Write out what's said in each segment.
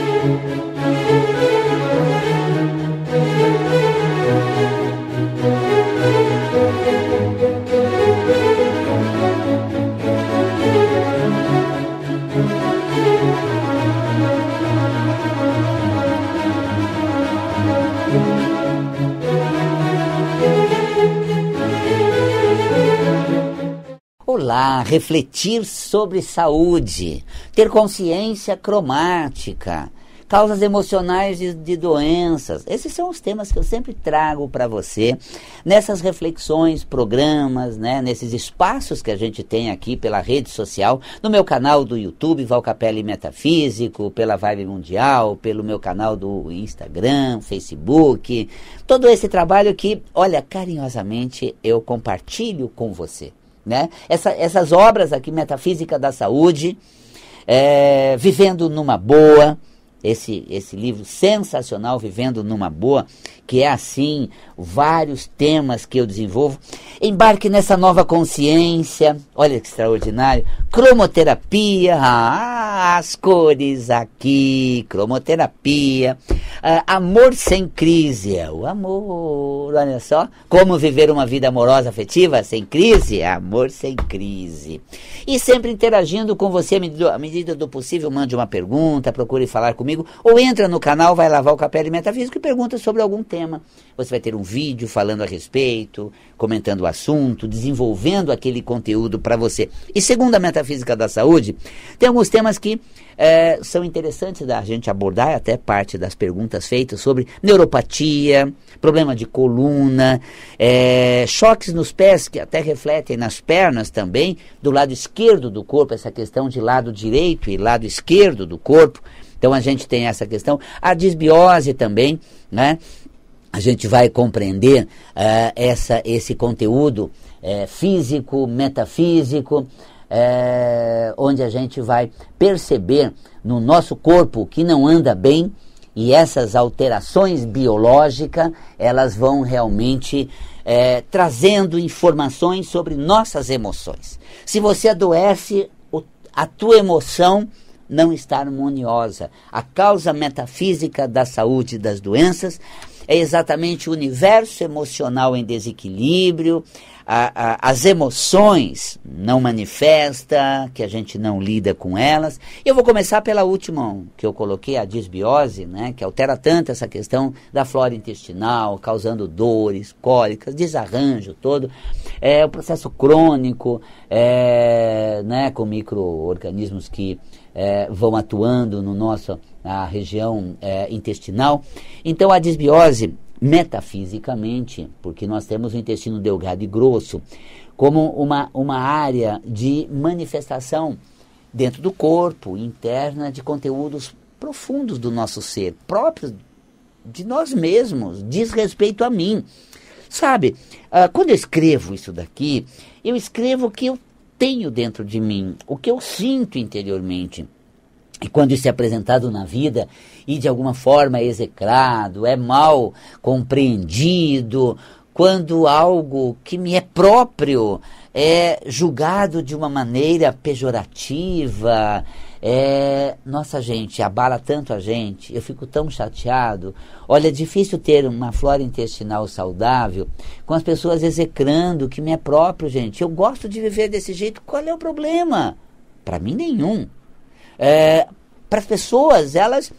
Thank you. lá, refletir sobre saúde, ter consciência cromática, causas emocionais de, de, doenças. Esses são os temas que eu sempre trago para você nessas reflexões, programas, né, nesses espaços que a gente tem aqui pela rede social, no meu canal do YouTube, Valcapelli Metafísico, pela Vibe Mundial, pelo meu canal do Instagram, Facebook. Todo esse trabalho que, olha, carinhosamente eu compartilho com você. Né? Essa, essas obras aqui, Metafísica da Saúde, é, Vivendo numa Boa, esse, esse livro sensacional, Vivendo numa Boa, que é assim, vários temas que eu desenvolvo. Embarque nessa nova consciência, olha que extraordinário. Cromoterapia, ah, as cores aqui, cromoterapia. Ah, amor sem crise, é o amor, olha só. Como viver uma vida amorosa afetiva sem crise? Amor sem crise. E sempre interagindo com você à medida, medida do possível, mande uma pergunta, procure falar comigo comigo, ou entra no canal, vai lavar o Capelli Metafísico e pergunta sobre algum tema. Você vai ter um vídeo falando a respeito, comentando o assunto, desenvolvendo aquele conteúdo para você. E segundo a Metafísica da Saúde, tem alguns temas que é, são interessantes da gente abordar, até parte das perguntas feitas sobre neuropatia, problema de coluna, é, choques nos pés que até refletem nas pernas também, do lado esquerdo do corpo, essa questão de lado direito e lado esquerdo do corpo. Então a gente tem essa questão. A desbiose também, né? A gente vai compreender uh, essa, esse conteúdo uh, físico, metafísico, uh, onde a gente vai perceber no nosso corpo que não anda bem e essas alterações biológicas elas vão realmente é, trazendo informações sobre nossas emoções. Se você adoece, a tua emoção não está harmoniosa. A causa metafísica da saúde e das doenças é exatamente o universo emocional em desequilíbrio, a, a, as emoções não manifesta, que a gente não lida com elas. Eu vou começar pela última que eu coloquei, a disbiose, né, que altera tanto essa questão da flora intestinal, causando dores, cólicas, desarranjo todo, é o processo crônico, é, né, com micro-organismos que é, vão atuando no nosso, na região é, intestinal. Então, a desbiose, metafisicamente, porque nós temos o intestino delgado e grosso, como uma, uma área de manifestação dentro do corpo, interna, de conteúdos profundos do nosso ser, próprios de nós mesmos, diz respeito a mim. Sabe, ah, quando eu escrevo isso daqui, eu escrevo que eu tenho dentro de mim, o que eu sinto interiormente. E quando isso é apresentado na vida e de alguma forma é execrado, é mal compreendido, quando algo que me é próprio é julgado de uma maneira pejorativa, é, nossa gente, abala tanto a gente, eu fico tão chateado. Olha, é difícil ter uma flora intestinal saudável com as pessoas execrando que me é próprio, gente. Eu gosto de viver desse jeito, qual é o problema? Para mim, nenhum. É, Para as pessoas, elas,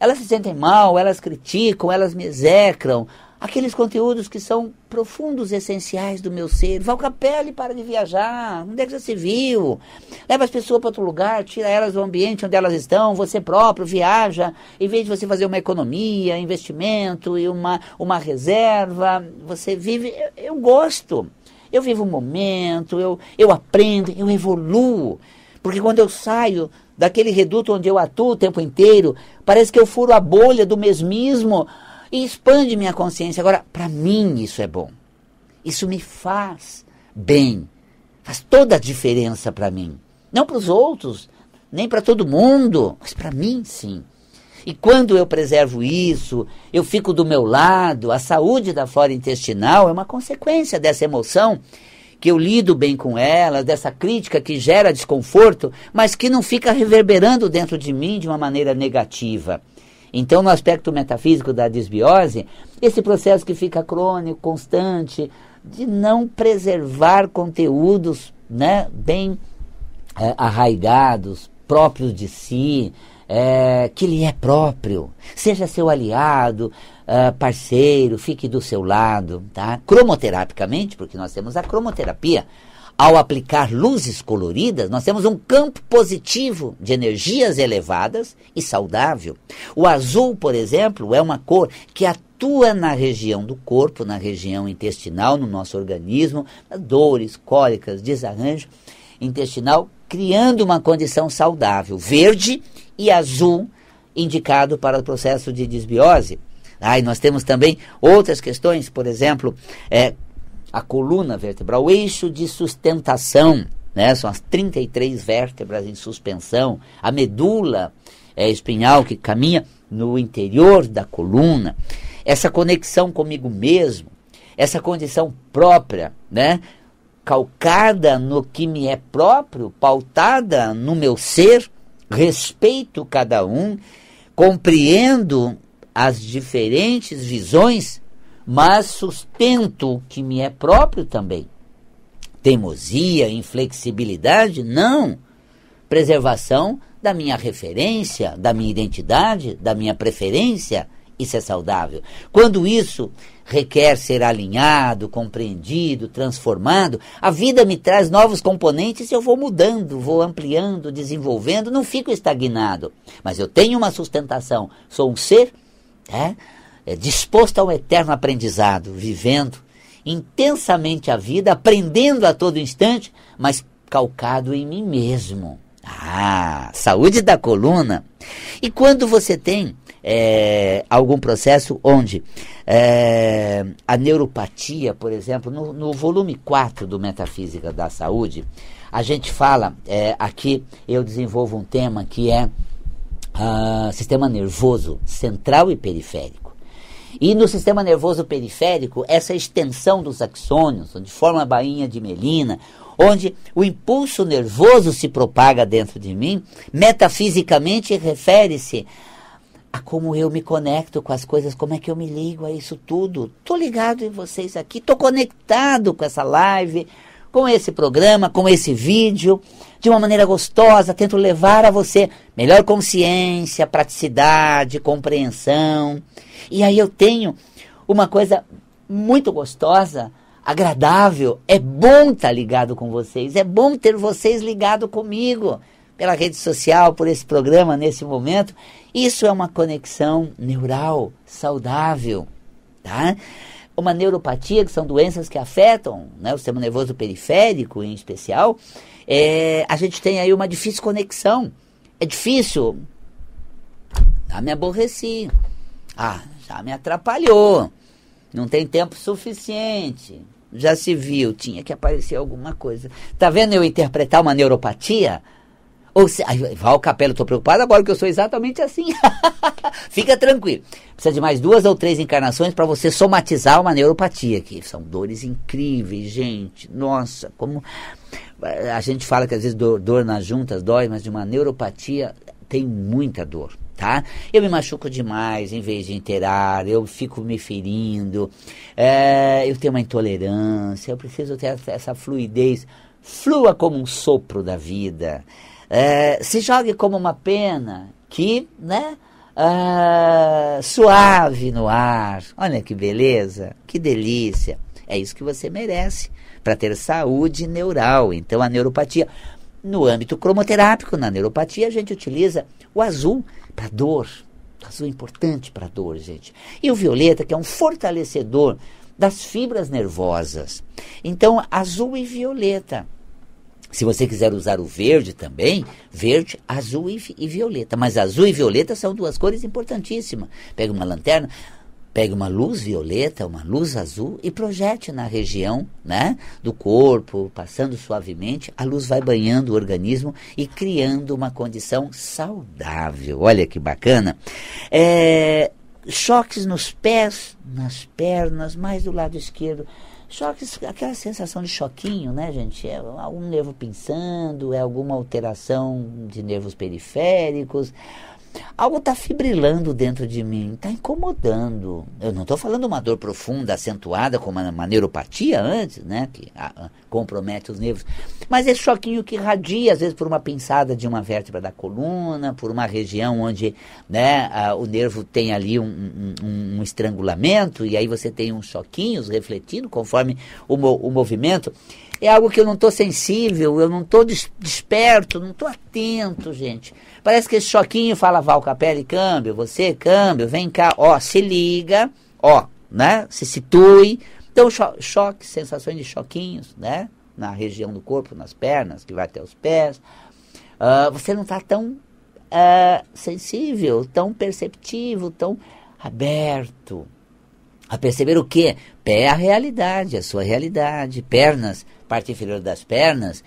elas se sentem mal, elas criticam, elas me execram aqueles conteúdos que são profundos, essenciais do meu ser. e para de viajar, onde é que já se viu? Leva as pessoas para outro lugar, tira elas do ambiente onde elas estão, você próprio viaja, em vez de você fazer uma economia, investimento e uma, uma reserva, você vive. Eu, eu gosto, eu vivo o um momento, eu, eu aprendo, eu evoluo. Porque quando eu saio daquele reduto onde eu atuo o tempo inteiro, parece que eu furo a bolha do mesmismo e expande minha consciência. Agora, para mim isso é bom. Isso me faz bem. Faz toda a diferença para mim. Não para os outros, nem para todo mundo, mas para mim sim. E quando eu preservo isso, eu fico do meu lado, a saúde da flora intestinal é uma consequência dessa emoção que eu lido bem com ela, dessa crítica que gera desconforto, mas que não fica reverberando dentro de mim de uma maneira negativa. Então, no aspecto metafísico da desbiose, esse processo que fica crônico, constante, de não preservar conteúdos né, bem é, arraigados, próprios de si, é, que lhe é próprio. Seja seu aliado, é, parceiro, fique do seu lado. Tá? Cromoterapicamente, porque nós temos a cromoterapia, ao aplicar luzes coloridas, nós temos um campo positivo de energias elevadas e saudável. O azul, por exemplo, é uma cor que atua na região do corpo, na região intestinal, no nosso organismo, dores, cólicas, desarranjo intestinal, criando uma condição saudável. Verde e azul, indicado para o processo de desbiose. Aí ah, nós temos também outras questões, por exemplo, é, a coluna vertebral, o eixo de sustentação, né? São as 33 vértebras em suspensão, a medula é, espinhal que caminha no interior da coluna, essa conexão comigo mesmo, essa condição própria, né? Calcada no que me é próprio, pautada no meu ser, respeito cada um, compreendo as diferentes visões mas sustento o que me é próprio também. Teimosia, inflexibilidade? Não. Preservação da minha referência, da minha identidade, da minha preferência. Isso é saudável. Quando isso requer ser alinhado, compreendido, transformado, a vida me traz novos componentes e eu vou mudando, vou ampliando, desenvolvendo, não fico estagnado. Mas eu tenho uma sustentação, sou um ser é, é, disposto ao eterno aprendizado, vivendo intensamente a vida, aprendendo a todo instante, mas calcado em mim mesmo. Ah, saúde da coluna. E quando você tem é, algum processo onde é, a neuropatia, por exemplo, no, no, volume 4 do Metafísica da Saúde, a gente fala, é, aqui eu desenvolvo um tema que é ah, sistema nervoso central e periférico. E no sistema nervoso periférico, essa extensão dos axônios, onde forma a bainha de melina, onde o impulso nervoso se propaga dentro de mim, metafisicamente refere-se a como eu me conecto com as coisas, como é que eu me ligo a isso tudo. Tô ligado em vocês aqui, tô conectado com essa live, com esse programa, com esse vídeo, de uma maneira gostosa, tento levar a você melhor consciência, praticidade, compreensão. E aí eu tenho uma coisa muito gostosa, agradável. É bom estar tá ligado com vocês, é bom ter vocês ligado comigo pela rede social, por esse programa nesse momento. Isso é uma conexão neural saudável, tá? uma neuropatia, que são doenças que afetam né, o sistema nervoso periférico em especial, é, a gente tem aí uma difícil conexão. É difícil. Já me aborreci. Ah, já me atrapalhou. Não tem tempo suficiente. Já se viu, tinha que aparecer alguma coisa. Tá vendo eu interpretar uma neuropatia? Ou se, aí, Val Capello, estou preocupado agora que eu sou exatamente assim. Fica tranquilo. Precisa de mais duas ou três encarnações para você somatizar uma neuropatia, aqui são dores incríveis, gente. Nossa, como a gente fala que às vezes dor, dor nas juntas dói, mas de uma neuropatia tem muita dor, tá? Eu me machuco demais em vez de inteirar, eu fico me ferindo, é, eu tenho uma intolerância, eu preciso ter essa fluidez. Flua como um sopro da vida. É, se jogue como uma pena que, né? Ah, suave no ar. Olha que beleza, que delícia. É isso que você merece para ter saúde neural. Então, a neuropatia. No âmbito cromoterápico, na neuropatia, a gente utiliza o azul para dor. O azul é importante para dor, gente. E o violeta, que é um fortalecedor das fibras nervosas. Então, azul e violeta. Se você quiser usar o verde também, verde, azul e, e, violeta. Mas azul e violeta são duas cores importantíssimas. Pega uma lanterna, pega uma luz violeta, uma luz azul e projete na região né, do corpo, passando suavemente. A luz vai banhando o organismo e criando uma condição saudável. Olha que bacana. É, choques nos pés, nas pernas, mais do lado esquerdo Choques, aquela sensação de choquinho, né, gente? É algum nervo pensando, é alguma alteração de nervos periféricos, Algo está fibrilando dentro de mim, está incomodando. Eu não estou falando uma dor profunda, acentuada, como uma neuropatia antes, né? Que a, a, compromete os nervos. Mas esse choquinho que irradia, às vezes, por uma pinçada de uma vértebra da coluna, por uma região onde né, a, o nervo tem ali um, um, um, estrangulamento, e aí você tem uns choquinhos refletindo conforme o, o movimento é algo que eu não estou sensível, eu não estou des desperto, não estou atento, gente. Parece que esse choquinho fala, Val Capelli, câmbio, você, câmbio, vem cá, ó, se liga, ó, né? Se situe. Então, cho choque, sensações de choquinhos, né? Na região do corpo, nas pernas, que vai até os pés. Uh, você não está tão uh, sensível, tão perceptivo, tão aberto a perceber o que? Pé é a realidade, a sua realidade, pernas parte inferior das pernas,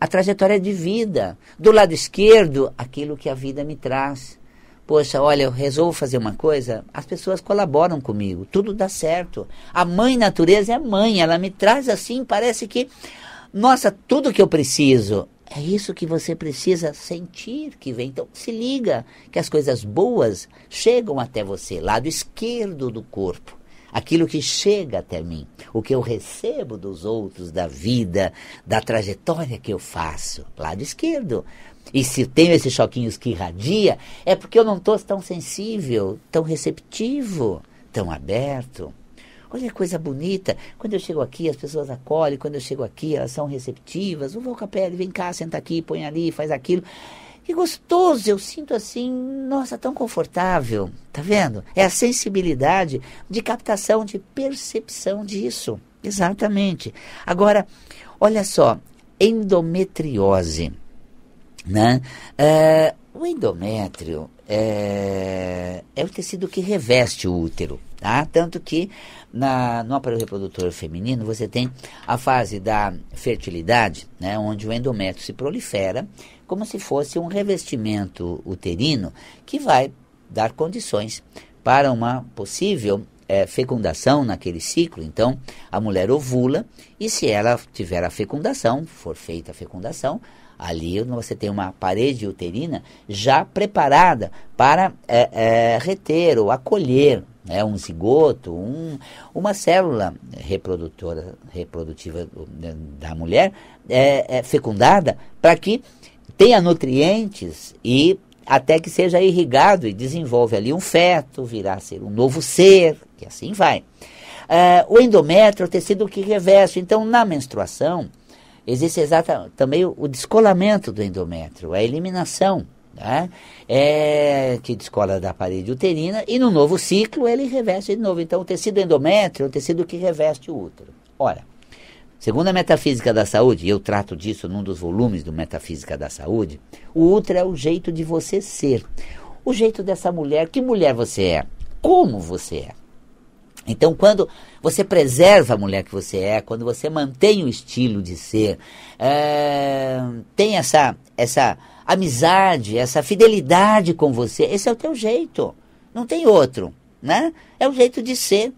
a trajetória de vida. Do lado esquerdo, aquilo que a vida me traz. Poxa, olha, eu resolvo fazer uma coisa, as pessoas colaboram comigo, tudo dá certo. A mãe natureza é mãe, ela me traz assim, parece que, nossa, tudo que eu preciso. É isso que você precisa sentir que vem. Então, se liga que as coisas boas chegam até você, lado esquerdo do corpo aquilo que chega até mim, o que eu recebo dos outros, da vida, da trajetória que eu faço, lado esquerdo. E se tenho esses choquinhos que irradia, é porque eu não estou tão sensível, tão receptivo, tão aberto. Olha que coisa bonita. Quando eu chego aqui, as pessoas acolhem. Quando eu chego aqui, elas são receptivas. Vou ao vem cá, senta aqui, põe ali, faz aquilo. Que gostoso, eu sinto assim, nossa, tão confortável, tá vendo? É a sensibilidade de captação, de percepção disso. Exatamente. Agora, olha só, endometriose, né? É, o endométrio é, é o tecido que reveste o útero, tá? Tanto que na, no aparelho reprodutor feminino você tem a fase da fertilidade, né? Onde o endométrio se prolifera como se fosse um revestimento uterino que vai dar condições para uma possível é, fecundação naquele ciclo. Então, a mulher ovula e se ela tiver a fecundação, for feita a fecundação, ali você tem uma parede uterina já preparada para é, é, reter ou acolher né, um zigoto, um, uma célula reprodutora, reprodutiva da mulher fecundada, para que tenha nutrientes e até que seja irrigado e desenvolve ali um feto, virá a ser um novo ser, e assim vai. Uh, o endométrio é o tecido que reveste. Então, na menstruação, existe exata, também o, descolamento do endométrio, a eliminação, né? é, que descola da parede uterina, e no novo ciclo ele reveste de novo. Então, o tecido endométrio é o tecido que reveste o útero. Ora, Segundo a metafísica da saúde, e eu trato disso num dos volumes do Metafísica da Saúde, o ultra é o jeito de você ser. O jeito dessa mulher, que mulher você é? Como você é? Então, quando você preserva a mulher que você é, quando você mantém o estilo de ser, é, tem essa, essa amizade, essa fidelidade com você, esse é o teu jeito. Não tem outro, né? É o jeito de ser.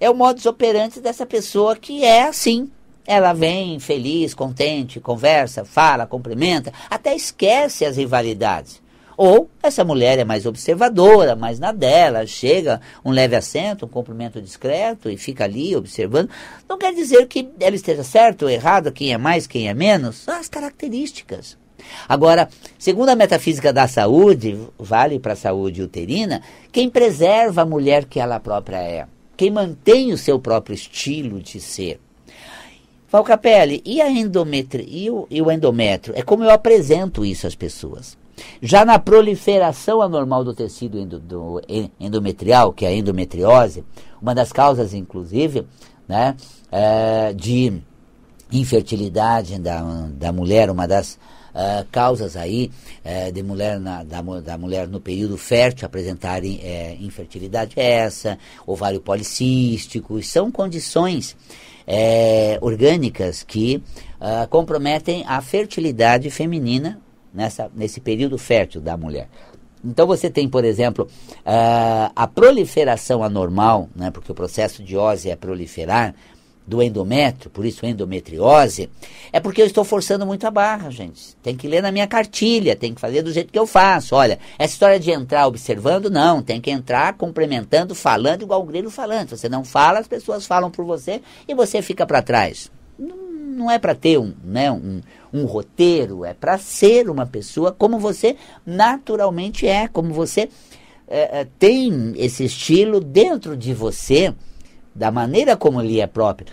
É o modus operandi dessa pessoa que é assim. Ela vem feliz, contente, conversa, fala, cumprimenta, até esquece as rivalidades. Ou essa mulher é mais observadora, mais na dela, chega, um leve assento, um cumprimento discreto e fica ali observando. Não quer dizer que ela esteja certo ou errado, quem é mais, quem é menos, são as características. Agora, segundo a metafísica da saúde, vale para a saúde uterina, quem preserva a mulher que ela própria é, quem mantém o seu próprio estilo de ser. Falcapelli, e a e o, e o endométrio? É como eu apresento isso às pessoas. Já na proliferação anormal do tecido endo, do endometrial, que é a endometriose, uma das causas, inclusive, né, é, de infertilidade da, da mulher, uma das uh, causas aí uh, de mulher na, da, da, mulher no período fértil apresentarem uh, infertilidade essa, ovário policístico, são condições eh, orgânicas que ah, comprometem a fertilidade feminina nessa, nesse período fértil da mulher. Então você tem, por exemplo, ah, a proliferação anormal, né, porque o processo de óse é proliferar, do endométrio, por isso endometriose, é porque eu estou forçando muito a barra, gente. Tem que ler na minha cartilha, tem que fazer do jeito que eu faço. Olha, essa história de entrar observando, não. Tem que entrar complementando, falando igual o grilo falando. Você não fala, as pessoas falam por você e você fica para trás. Não é para ter um, né, um, um roteiro, é para ser uma pessoa como você naturalmente é, como você é, tem esse estilo dentro de você da maneira como lhe é próprio.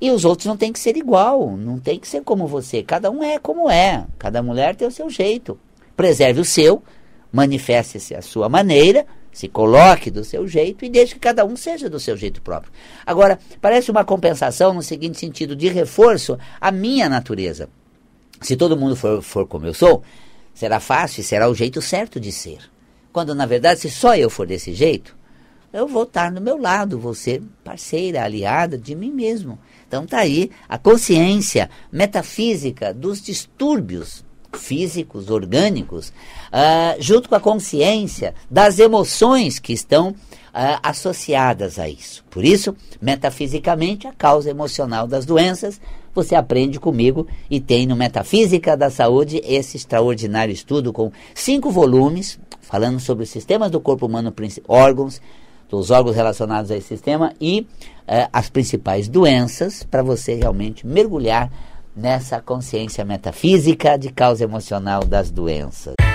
E os outros não tem que ser igual, não tem que ser como você. Cada um é como é. Cada mulher tem o seu jeito. Preserve o seu, manifeste-se a sua maneira, se coloque do seu jeito e deixe que cada um seja do seu jeito próprio. Agora, parece uma compensação no seguinte sentido de reforço à minha natureza. Se todo mundo for, for como eu sou, será fácil e será o jeito certo de ser. Quando na verdade, se só eu for desse jeito, eu vou estar no meu lado, vou ser parceira, aliada de mim mesmo. Então tá aí a consciência metafísica dos distúrbios físicos, orgânicos, uh, junto com a consciência das emoções que estão uh, associadas a isso. Por isso, metafisicamente, a causa emocional das doenças, você aprende comigo e tem no Metafísica da Saúde esse extraordinário estudo com cinco volumes, falando sobre os sistemas do corpo humano, órgãos, dos órgãos relacionados a esse sistema e eh, as principais doenças para você realmente mergulhar nessa consciência metafísica de causa emocional das doenças.